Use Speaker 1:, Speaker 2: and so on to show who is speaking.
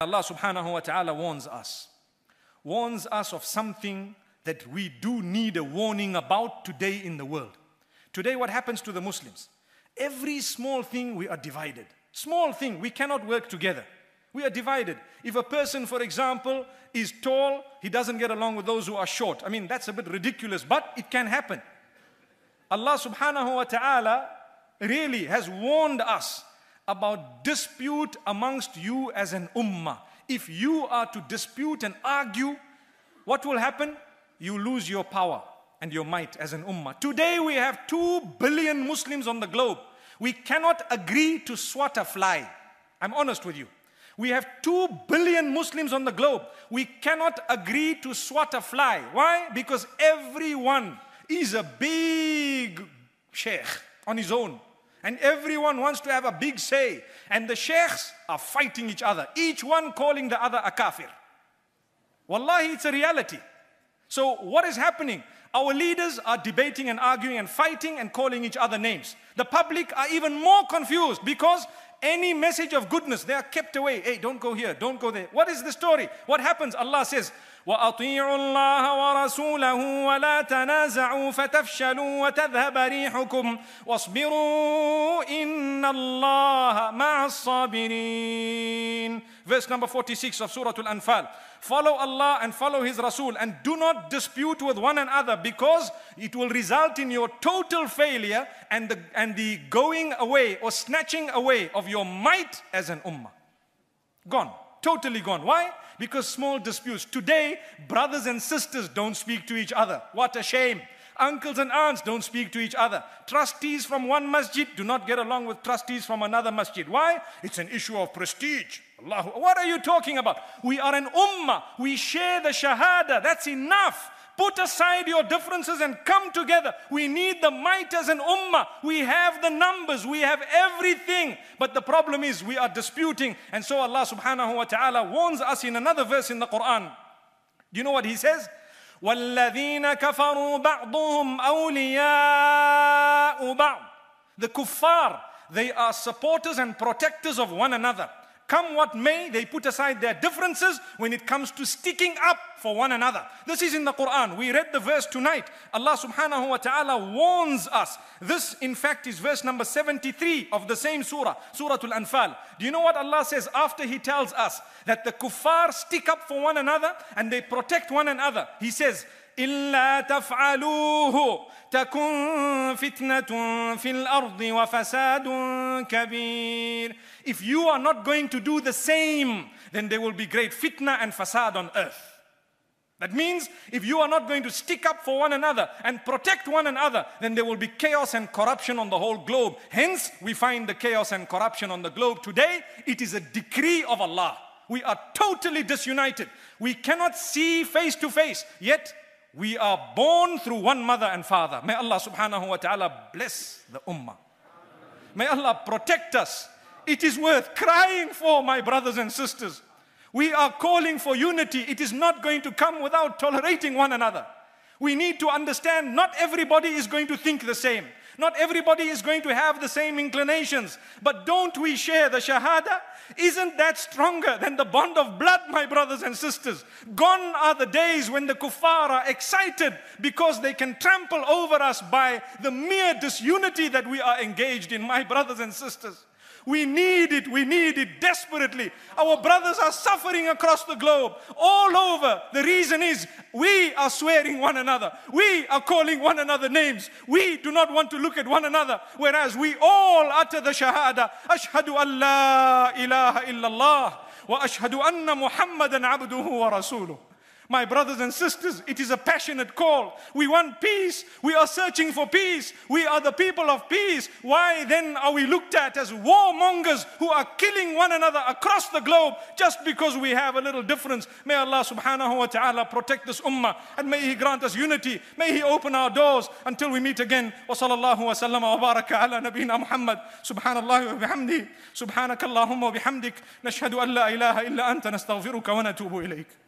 Speaker 1: Allah subhanahu wa ta'ala warns us, warns us of something that we do need a warning about today in the world. Today, what happens to the Muslims? Every small thing, we are divided. Small thing, we cannot work together. We are divided. If a person, for example, is tall, he doesn't get along with those who are short. I mean, that's a bit ridiculous, but it can happen. Allah subhanahu wa ta'ala really has warned us about dispute amongst you as an ummah. If you are to dispute and argue, what will happen? You lose your power and your might as an ummah. Today we have 2 billion Muslims on the globe. We cannot agree to swat a fly. I'm honest with you. We have 2 billion Muslims on the globe. We cannot agree to swat a fly. Why? Because everyone is a big sheikh on his own. And everyone wants to have a big say. And the sheikhs are fighting each other, each one calling the other a kafir. Wallahi, it's a reality. So, what is happening? Our leaders are debating and arguing and fighting and calling each other names. The public are even more confused because any message of goodness, they are kept away. Hey, don't go here, don't go there. What is the story? What happens? Allah says, وَأَطِيعُوا اللَّهَ وَرَسُولَهُ وَلَا تَنَازَعُوا فَتَفْشَلُوا وَتَذْهَبَ رِيحُكُمْ وَاصْبِرُوا إِنَّ اللَّهَ مَعَ الصَّابِرِينَ verse number 46 of Surah Al Anfal. Follow Allah and follow His Rasul and do not dispute with one another because it will result in your total failure and the, and the going away or snatching away of your might as an ummah. Gone, totally gone. Why? Because small disputes. Today, brothers and sisters don't speak to each other. What a shame. Uncles and aunts don't speak to each other. Trustees from one masjid do not get along with trustees from another masjid. Why? It's an issue of prestige. Allahu, what are you talking about? We are an ummah. We share the shahada. That's enough. Put aside your differences and come together. We need the might as an ummah. We have the numbers. We have everything. But the problem is we are disputing. And so Allah subhanahu wa ta'ala warns us in another verse in the Quran. Do you know what He says? وَالَّذِينَ كَفَرُوا بَعْضُهُمْ أَوْلِيَاءُ بَعْضٍ The kuffar, they are supporters and protectors of one another come what may, they put aside their differences when it comes to sticking up for one another. This is in the Quran. We read the verse tonight. Allah subhanahu wa ta'ala warns us. This, in fact, is verse number 73 of the same surah, Surah Al Anfal. Do you know what Allah says after He tells us that the kuffar stick up for one another and they protect one another? He says, إلا تفعلوه تكن في الأرض وفساد كبير If you are not going to do the same, then there will be great fitna and fasad on earth. That means if you are not going to stick up for one another and protect one another, then there will be chaos and corruption on the whole globe. Hence, we find the chaos and corruption on the globe today. It is a decree of Allah. We are totally disunited. We cannot see face to face, yet we are born through one mother and father. May Allah subhanahu wa ta'ala bless the ummah. May Allah protect us. It is worth crying for, my brothers and sisters. We are calling for unity. It is not going to come without tolerating one another. We need to understand not everybody is going to think the same. Not everybody is going to have the same inclinations. But don't we share the shahada? Isn't that stronger than the bond of blood, my brothers and sisters? Gone are the days when the kuffar are excited because they can trample over us by the mere disunity that we are engaged in, my brothers and sisters. We need it, we need it desperately. Our brothers are suffering across the globe, all over. The reason is we are swearing one another. We are calling one another names. We do not want to look at one another, whereas we all utter the shahada. Ashhadu an la ilaha illallah wa ashhadu anna Muhammadan abduhu wa rasuluh. My brothers and sisters, it is a passionate call. We want peace. We are searching for peace. We are the people of peace. Why then are we looked at as warmongers who are killing one another across the globe just because we have a little difference? May Allah subhanahu wa ta'ala protect this ummah and may He grant us unity. May He open our doors until we meet again. وصلى الله وسلم وبارك على نبينا محمد سبحان الله وبحمده سبحانك اللهم وبحمدك نشهد أن ilaha illa Anta, أنت wa ونتوب ilayk.